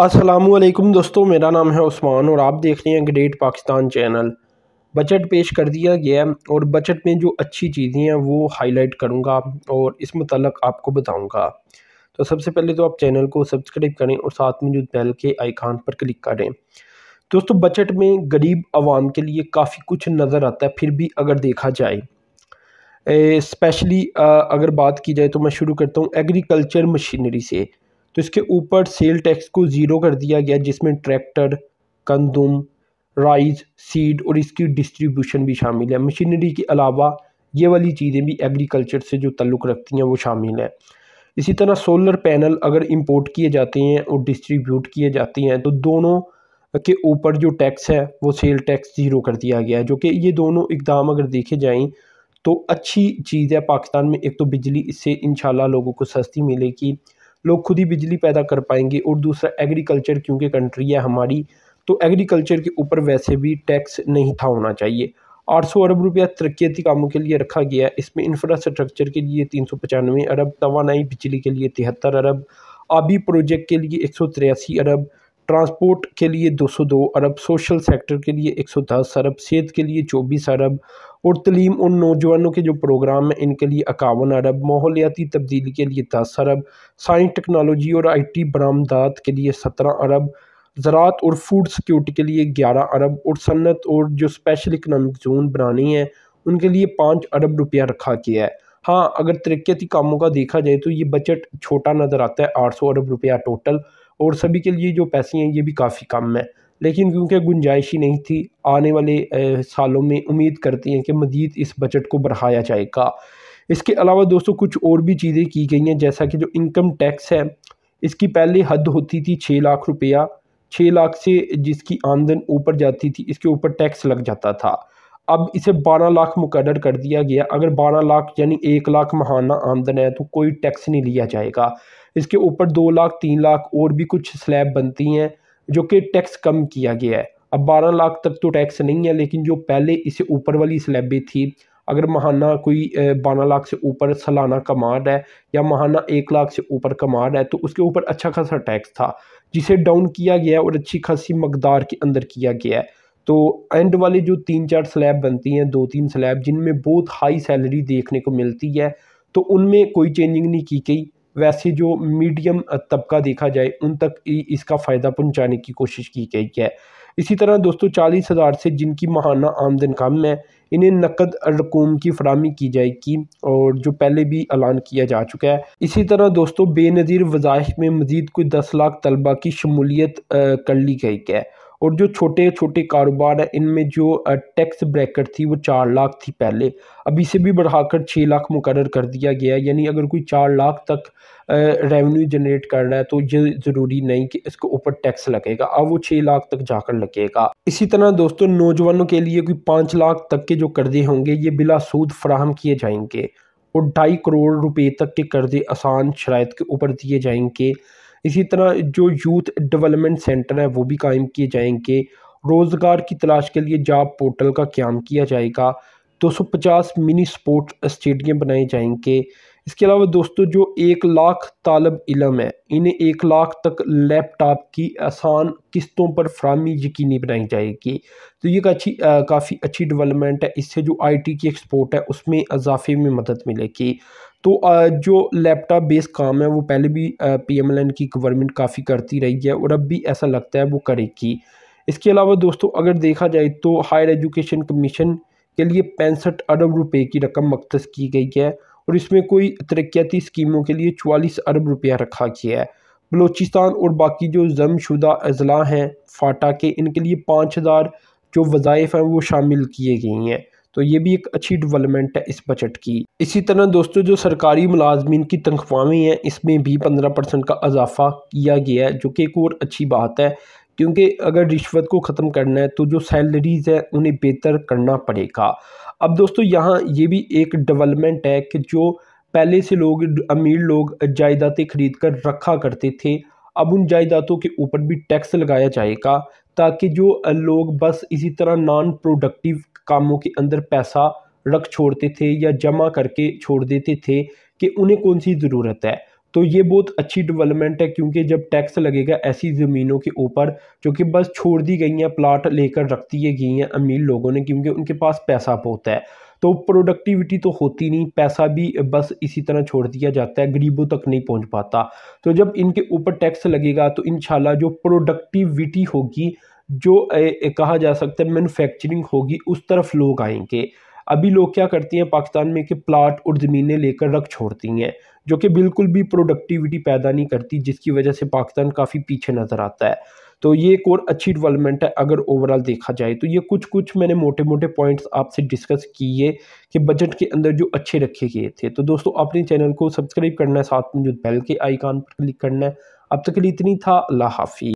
असलम दोस्तों मेरा नाम है उस्मान और आप देख रहे हैं ग्रेट पाकिस्तान चैनल बजट पेश कर दिया गया है और बजट में जो अच्छी चीज़ें हैं वो हाईलाइट करूँगा और इस मतलब आपको बताऊँगा तो सबसे पहले तो आप चैनल को सब्सक्राइब करें और साथ में जो बेल के आइकान पर क्लिक करें दोस्तों बजट में गरीब आवाम के लिए काफ़ी कुछ नज़र आता है फिर भी अगर देखा जाए स्पेशली अगर बात की जाए तो मैं शुरू करता हूँ एग्रीकल्चर मशीनरी से तो इसके ऊपर सेल टैक्स को ज़ीरो कर दिया गया जिसमें ट्रैक्टर कंदुम राइस सीड और इसकी डिस्ट्रीब्यूशन भी शामिल है मशीनरी के अलावा ये वाली चीज़ें भी एग्रीकल्चर से जो तल्लुक़ रखती हैं वो शामिल हैं इसी तरह सोलर पैनल अगर इम्पोर्ट किए जाते हैं और डिस्ट्रीब्यूट किए जाते हैं तो दोनों के ऊपर जो टैक्स है वो सेल टैक्स ज़ीरो कर दिया गया है जो कि ये दोनों इकदाम अगर देखे जाएँ तो अच्छी चीज़ है पाकिस्तान में एक तो बिजली इससे इन लोगों को सस्ती मिलेगी लोग खुद ही बिजली पैदा कर पाएंगे और दूसरा एग्रीकल्चर क्योंकि कंट्री है हमारी तो एग्रीकल्चर के ऊपर वैसे भी टैक्स नहीं था होना चाहिए 800 अरब रुपया तरक्याती कामों के लिए रखा गया है इसमें इंफ्रास्ट्रक्चर के लिए तीन सौ पचानवे अरब तोानाई बिजली के लिए तिहत्तर अरब आबी प्रोजेक्ट के लिए एक सौ तिरासी अरब ट्रांसपोर्ट के लिए 202 अरब सोशल सेक्टर के लिए 110 अरब सेहत के लिए 24 अरब और तलीम उन नौजवानों के जो प्रोग्राम हैं इनके लिए इक्यावन अरब माहौलियाती तब्दीली के लिए दस अरब साइंस टेक्नोलॉजी और आई टी बरामदात के लिए सत्रह अरब ज़रात और फूड सिक्योरिटी के लिए ग्यारह अरब और सन्नत और जो स्पेशल इकनॉमिक जोन बनानी है उनके लिए पाँच अरब रुपया रखा गया है हाँ अगर तरक्याती कामों का देखा जाए तो ये बजट छोटा नज़र आता है आठ सौ अरब रुपया टोटल और सभी के लिए जो पैसे हैं ये भी काफ़ी कम है लेकिन क्योंकि गुंजाइश ही नहीं थी आने वाले सालों में उम्मीद करते हैं कि मज़ीद इस बजट को बढ़ाया जाएगा इसके अलावा दोस्तों कुछ और भी चीज़ें की गई हैं जैसा कि जो इनकम टैक्स है इसकी पहले हद होती थी छः लाख रुपया छः लाख से जिसकी आमदन ऊपर जाती थी इसके ऊपर टैक्स लग जाता था अब इसे बारह लाख मुकर कर दिया गया अगर बारह लाख यानी एक लाख महाना आमदन है तो कोई टैक्स नहीं लिया जाएगा इसके ऊपर दो लाख तीन लाख और भी कुछ स्लैब बनती हैं जो कि टैक्स कम किया गया है अब बारह लाख तक तो टैक्स नहीं है लेकिन जो पहले इसे ऊपर वाली स्लैबें थी अगर महाना कोई बारह लाख से ऊपर सालाना कमा रहा है या महाना एक लाख से ऊपर कमा रहा है तो उसके ऊपर अच्छा खासा टैक्स था जिसे डाउन किया गया और अच्छी खासी मकदार के अंदर किया गया है तो एंड वाली जो तीन चार स्लैब बनती हैं दो तीन स्लैब जिनमें बहुत हाई सैलरी देखने को मिलती है तो उनमें कोई चेंजिंग नहीं की गई वैसे जो मीडियम तबका देखा जाए उन तक इसका फ़ायदा पहुंचाने की कोशिश की गई है इसी तरह दोस्तों चालीस हज़ार से जिनकी महाना आमदन कम है इन्हें नकद रकूम की फरहमी की जाएगी और जो पहले भी ऐलान किया जा चुका है इसी तरह दोस्तों बेनज़ीर वज़ाइफ में मज़ीद कोई दस लाख तलबा की शमूलियत कर ली गई है और जो छोटे छोटे कारोबार हैं इनमें जो टैक्स ब्रैकेट थी वो चार लाख थी पहले अब इसे भी बढ़ाकर छः लाख मुकर कर दिया गया है यानी अगर कोई चार लाख तक रेवेन्यू जनरेट कर रहा है तो ये ज़रूरी नहीं कि इसके ऊपर टैक्स लगेगा अब वो छः लाख तक जाकर लगेगा इसी तरह दोस्तों नौजवानों के लिए कोई पाँच लाख तक के जो कर्जे होंगे ये बिला सूद फ्राहम किए जाएंगे और ढाई करोड़ रुपये तक के कर्जे आसान शराइ के ऊपर दिए जाएंगे इसी तरह जो यूथ डेवलपमेंट सेंटर है वो भी कायम किए जाएंगे रोज़गार की तलाश के लिए जॉब पोर्टल का क्याम किया जाएगा 250 मिनी स्पोर्ट्स स्टेडियम बनाए जाएंगे इसके अलावा दोस्तों जो एक लाख तालब इलम है इन्हें एक लाख तक लैपटॉप की आसान किस्तों पर फ्राहमी यकीनी बनाई जाएगी तो ये अच्छी काफ़ी अच्छी डेवलपमेंट है इससे जो आईटी की एक्सपोर्ट है उसमें इजाफे में मदद मिलेगी तो जो लैपटॉप बेस काम है वो पहले भी पी एम एल एन की गवर्नमेंट काफ़ी करती रही है और अब भी ऐसा लगता है वो करेगी इसके अलावा दोस्तों अगर देखा जाए तो हायर एजुकेशन कमीशन के लिए पैंसठ अरब रुपये की रकम मख्स की गई है और इसमें कोई तरक्याती स्कीमों के लिए चवालीस अरब रुपया रखा गया है बलूचिस्तान और बाकी जो जमशुदा अजला हैं फाटा के इनके लिए पाँच हज़ार जो वज़ाइफ हैं वो शामिल किए गए हैं तो ये भी एक अच्छी डेवलपमेंट है इस बजट की इसी तरह दोस्तों जो सरकारी मुलाजमीन की तनख्वाहें हैं इसमें भी पंद्रह परसेंट का इजाफा किया गया है जो कि एक और अच्छी बात है क्योंकि अगर रिश्वत को ख़त्म करना है तो जो सैलरीज़ है उन्हें बेहतर करना पड़ेगा अब दोस्तों यहाँ ये भी एक डेवलपमेंट है कि जो पहले से लोग अमीर लोग जायदादें खरीद कर रखा करते थे अब उन जायदादों के ऊपर भी टैक्स लगाया जाएगा ताकि जो लोग बस इसी तरह नॉन प्रोडक्टिव कामों के अंदर पैसा रख छोड़ते थे या जमा करके छोड़ देते थे कि उन्हें कौन सी ज़रूरत है तो ये बहुत अच्छी डेवलपमेंट है क्योंकि जब टैक्स लगेगा ऐसी ज़मीनों के ऊपर जो कि बस छोड़ दी गई हैं प्लाट लेकर रख दिए गई हैं अमीर लोगों ने क्योंकि उनके पास पैसा बहुत है तो प्रोडक्टिविटी तो होती नहीं पैसा भी बस इसी तरह छोड़ दिया जाता है गरीबों तक नहीं पहुंच पाता तो जब इनके ऊपर टैक्स लगेगा तो इन जो प्रोडक्टिविटी होगी जो ए, ए, कहा जा सकता है मैनुफैक्चरिंग होगी उस तरफ लोग आएंगे अभी लोग क्या करती हैं पाकिस्तान में कि प्लाट और ज़मीनें लेकर रख छोड़ती हैं जो कि बिल्कुल भी प्रोडक्टिविटी पैदा नहीं करती जिसकी वजह से पाकिस्तान काफ़ी पीछे नज़र आता है तो ये एक और अच्छी डेवलपमेंट है अगर ओवरऑल देखा जाए तो ये कुछ कुछ मैंने मोटे मोटे पॉइंट्स आपसे डिस्कस किए कि बजट के अंदर जो अच्छे रखे गए थे तो दोस्तों अपने चैनल को सब्सक्राइब करना है साथ में जो बेल के आइकान पर क्लिक करना है अब तक के लिए इतनी था अल्लाह हाफि